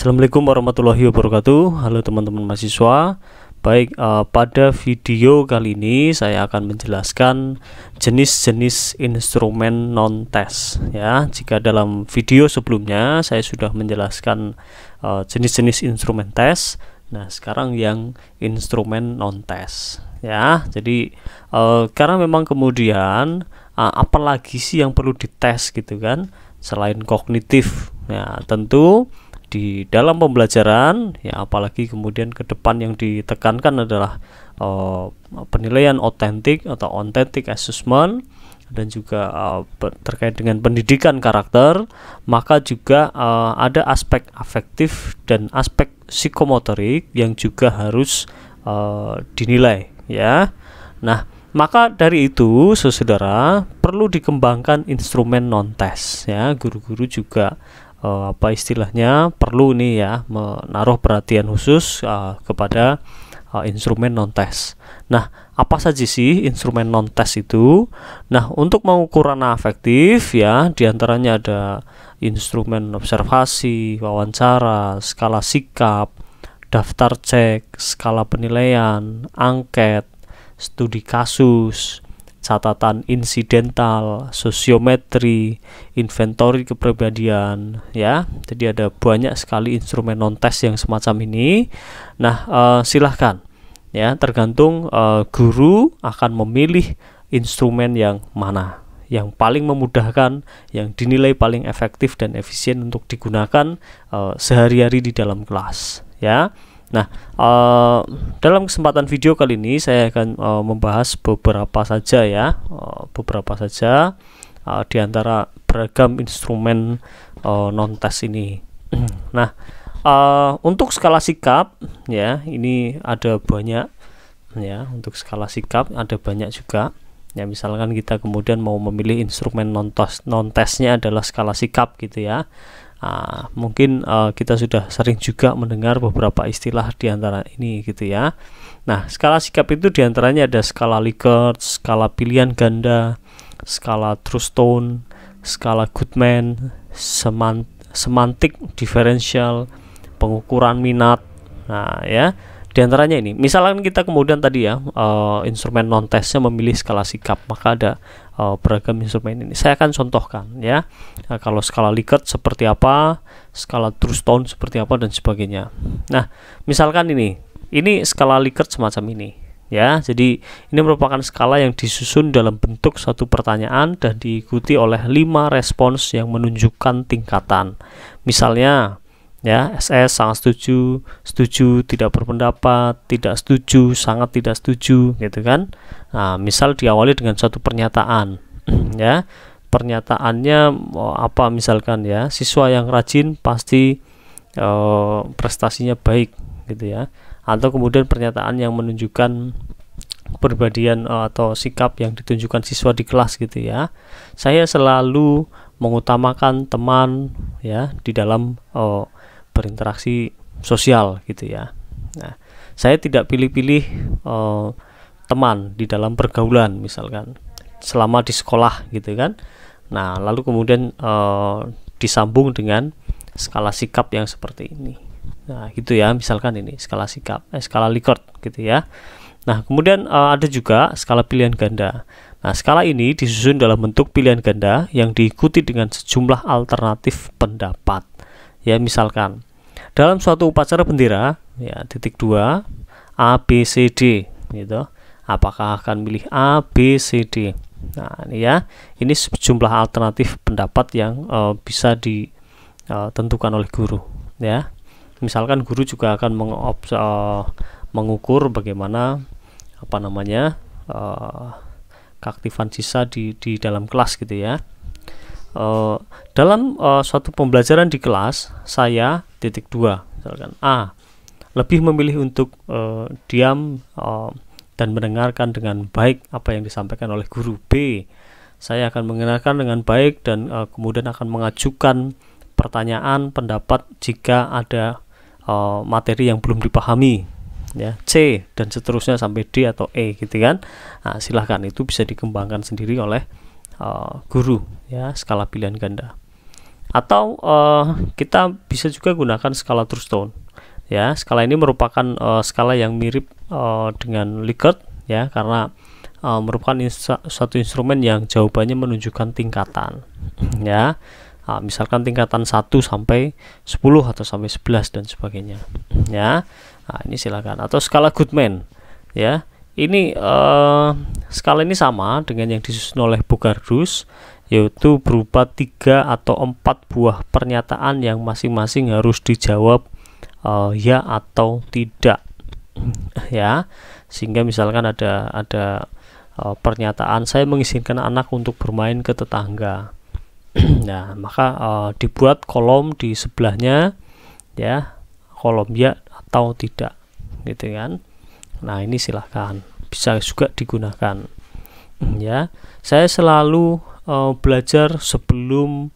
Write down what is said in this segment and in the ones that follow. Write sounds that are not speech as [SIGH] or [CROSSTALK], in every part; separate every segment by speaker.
Speaker 1: Assalamualaikum warahmatullahi wabarakatuh. Halo teman-teman mahasiswa. Baik, uh, pada video kali ini saya akan menjelaskan jenis-jenis instrumen non test ya. Jika dalam video sebelumnya saya sudah menjelaskan eh, jenis-jenis uh, instrumen tes, nah sekarang yang instrumen non test ya. Jadi uh, karena memang kemudian uh, apalagi sih yang perlu dites gitu kan selain kognitif. ya tentu di dalam pembelajaran ya apalagi kemudian ke depan yang ditekankan adalah uh, penilaian otentik atau authentic assessment dan juga uh, terkait dengan pendidikan karakter, maka juga uh, ada aspek afektif dan aspek psikomotorik yang juga harus uh, dinilai ya. Nah, maka dari itu saudara perlu dikembangkan instrumen non tes ya. Guru-guru juga uh, apa istilahnya perlu nih ya menaruh perhatian khusus uh, kepada uh, instrumen non tes. Nah, apa saja sih instrumen non tes itu? Nah, untuk mengukur ranah afektif ya diantaranya ada instrumen observasi, wawancara, skala sikap, daftar cek, skala penilaian, angket, studi kasus, catatan insidental, sosiometri, inventory kepribadian, ya. Jadi ada banyak sekali instrumen non tes yang semacam ini. Nah, uh, silahkan, ya. Tergantung uh, guru akan memilih instrumen yang mana, yang paling memudahkan, yang dinilai paling efektif dan efisien untuk digunakan uh, sehari-hari di dalam kelas, ya. Nah, uh, dalam kesempatan video kali ini saya akan uh, membahas beberapa saja ya, uh, beberapa saja uh, di antara beragam instrumen uh, non tes ini. [CLEARS THROAT] nah, uh, untuk skala sikap ya, ini ada banyak ya, untuk skala sikap ada banyak juga. Ya, misalkan kita kemudian mau memilih instrumen non test non testnya adalah skala sikap gitu ya. Nah, mungkin uh, kita sudah sering juga mendengar beberapa istilah di antara ini gitu ya. Nah, skala sikap itu di antaranya ada skala Likert, skala pilihan ganda, skala Trustone, skala Goodman, semant semantik differential, pengukuran minat. Nah, ya. Di antaranya ini, misalkan kita kemudian tadi ya uh, instrumen non testnya memilih skala sikap, maka ada uh, beragam instrumen ini. Saya akan contohkan ya, nah, kalau skala Likert seperti apa, skala tone seperti apa dan sebagainya. Nah, misalkan ini, ini skala Likert semacam ini ya. Jadi ini merupakan skala yang disusun dalam bentuk satu pertanyaan dan diikuti oleh lima respons yang menunjukkan tingkatan. Misalnya ya SS sangat setuju setuju tidak berpendapat tidak setuju sangat tidak setuju gitu kan nah, misal diawali dengan suatu pernyataan [CLEARS THROAT] ya pernyataannya oh, apa misalkan ya siswa yang rajin pasti e, prestasinya baik gitu ya atau kemudian pernyataan yang menunjukkan perbedaan eh, atau sikap yang ditunjukkan siswa di kelas gitu ya saya selalu mengutamakan teman ya di dalam oh, berinteraksi sosial gitu ya. Nah, saya tidak pilih-pilih uh, teman di dalam pergaulan misalkan selama di sekolah gitu kan. Nah, lalu kemudian uh, disambung dengan skala sikap yang seperti ini. Nah, gitu ya, misalkan ini skala sikap, eh, skala Likert gitu ya. Nah, kemudian uh, ada juga skala pilihan ganda. Nah, skala ini disusun dalam bentuk pilihan ganda yang diikuti dengan sejumlah alternatif pendapat ya misalkan dalam suatu upacara bendera ya titik dua A B C D gitu apakah akan milih A B C D nah ini ya ini sejumlah alternatif pendapat yang uh, bisa ditentukan eh, oleh guru ya misalkan guru juga akan meng eh, mengukur bagaimana apa namanya uh, keaktifan siswa di di dalam kelas gitu ya Eh, dalam uh, suatu pembelajaran di kelas saya titik dua misalkan A lebih memilih untuk uh, diam uh, dan mendengarkan dengan baik apa yang disampaikan oleh guru B saya akan mendengarkan dengan baik dan uh, kemudian akan mengajukan pertanyaan pendapat jika ada uh, materi yang belum dipahami ya C dan seterusnya sampai D atau E gitu kan nah, silahkan itu bisa dikembangkan sendiri oleh Eh, guru ya skala pilihan ganda atau uh, kita bisa juga gunakan skala Trustone ya skala ini merupakan uh, skala yang mirip uh, dengan Likert ya karena uh, merupakan insta- satu instrumen yang jawabannya menunjukkan tingkatan [CLEARS THROAT] ya uh, misalkan tingkatan 1 sampai 10 atau sampai 11 dan sebagainya ya nah, ini silakan atau skala Goodman ya ini uh, Skala ini sama dengan yang disusun oleh Bogardus, yaitu berupa tiga atau empat buah pernyataan yang masing-masing harus dijawab uh, ya atau tidak, [CLEARS THROAT] ya. Sehingga misalkan ada ada uh, pernyataan saya mengizinkan anak untuk bermain ke tetangga. [CLEARS THROAT] nah, maka uh, dibuat kolom di sebelahnya, ya, kolom ya atau tidak, gitu kan. Nah, ini silahkan bisa juga digunakan ya saya selalu uh, belajar sebelum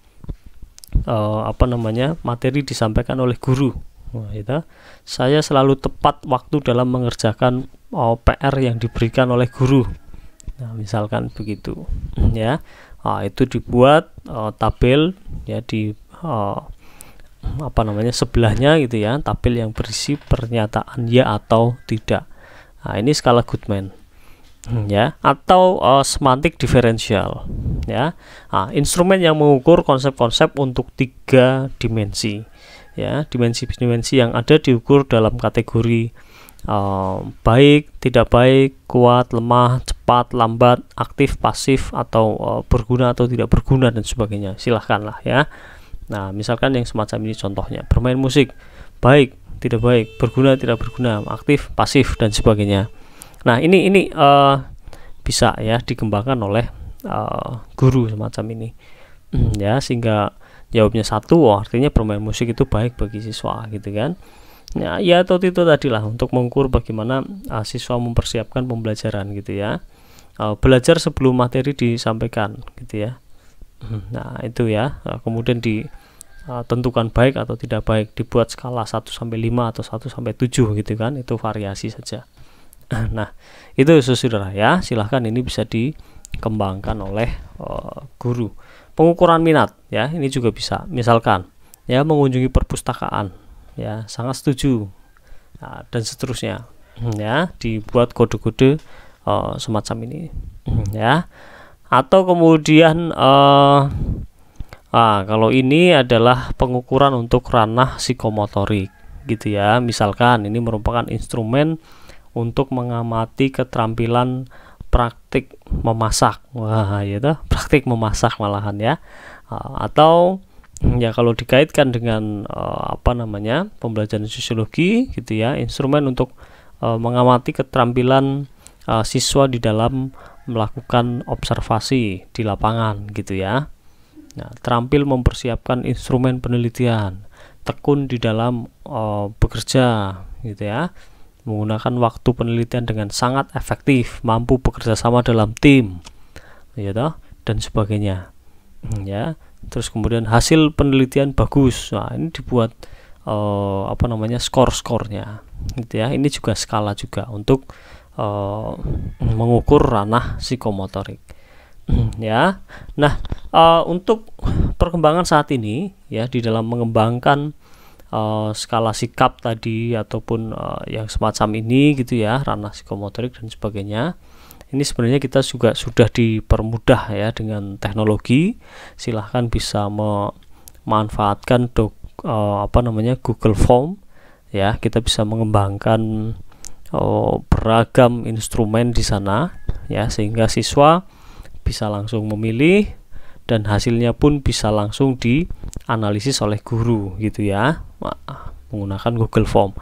Speaker 1: uh, apa namanya materi disampaikan oleh guru Nah, itu. Saya selalu tepat waktu dalam mengerjakan uh, eh, PR yang diberikan oleh guru. Nah, misalkan begitu, ya. Nah, itu dibuat uh, tabel ya di uh, apa namanya sebelahnya gitu ya, tabel yang berisi pernyataan ya atau tidak. Nah, ini skala Goodman ya atau uh, semantik diferensial ya nah, instrumen yang mengukur konsep-konsep untuk tiga dimensi ya dimensi-dimensi yang ada diukur dalam kategori uh, baik tidak baik kuat lemah cepat lambat aktif pasif atau uh, berguna atau tidak berguna dan sebagainya silahkanlah ya nah misalkan yang semacam ini contohnya bermain musik baik tidak baik, berguna, tidak berguna, aktif, pasif dan sebagainya. Nah, ini ini uh, bisa ya dikembangkan oleh uh, guru semacam ini. Hmm, ya, sehingga jawabnya satu, oh, artinya bermain musik itu baik bagi siswa gitu kan. Ya, ya atau itu tadi lah untuk mengukur bagaimana uh, siswa mempersiapkan pembelajaran gitu ya. Uh, belajar sebelum materi disampaikan gitu ya. Hmm, nah, itu ya. Uh, kemudian di Eh, tentukan baik atau tidak baik dibuat skala 1 sampai 5 atau 1 sampai 7 gitu kan itu variasi saja [CLEARS THROAT] nah itu saudara ya silahkan ini bisa dikembangkan oleh uh, guru pengukuran minat ya ini juga bisa misalkan ya mengunjungi perpustakaan ya sangat setuju nah, dan seterusnya [CLEARS THROAT] ya dibuat kode-kode uh, semacam ini [CLEARS THROAT] ya atau kemudian uh, Ah kalau ini adalah pengukuran untuk ranah psikomotorik gitu ya. Misalkan ini merupakan instrumen untuk mengamati keterampilan praktik memasak. Wah, ya praktik memasak malahan ya. Ah, atau ya kalau dikaitkan dengan eh, apa namanya? pembelajaran sosiologi gitu ya, instrumen untuk eh, mengamati keterampilan eh, siswa di dalam melakukan observasi di lapangan gitu ya. Nah, terampil mempersiapkan instrumen penelitian, tekun di dalam uh, bekerja, gitu ya, menggunakan waktu penelitian dengan sangat efektif, mampu bekerja sama dalam tim, ya gitu, dan sebagainya, hmm, ya. Terus kemudian hasil penelitian bagus, nah ini dibuat uh, apa namanya skor-skornya, gitu ya. Ini juga skala juga untuk uh, mengukur ranah psikomotorik hmm, ya. Nah, uh, untuk perkembangan saat ini ya di dalam mengembangkan uh, skala sikap tadi ataupun uh, yang semacam ini gitu ya ranah psikomotorik dan sebagainya ini sebenarnya kita juga sudah dipermudah ya dengan teknologi silahkan bisa memanfaatkan dok uh, apa namanya Google Form ya kita bisa mengembangkan uh, beragam instrumen di sana ya sehingga siswa bisa langsung memilih dan hasilnya pun bisa langsung dianalisis oleh guru gitu ya menggunakan Google Form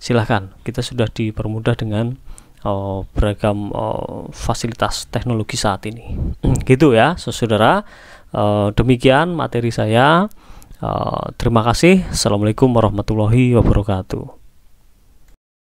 Speaker 1: silahkan kita sudah dipermudah dengan oh, beragam oh, fasilitas teknologi saat ini [CLEARS THROAT] gitu ya saudara uh, demikian materi saya uh, terima kasih Assalamualaikum warahmatullahi wabarakatuh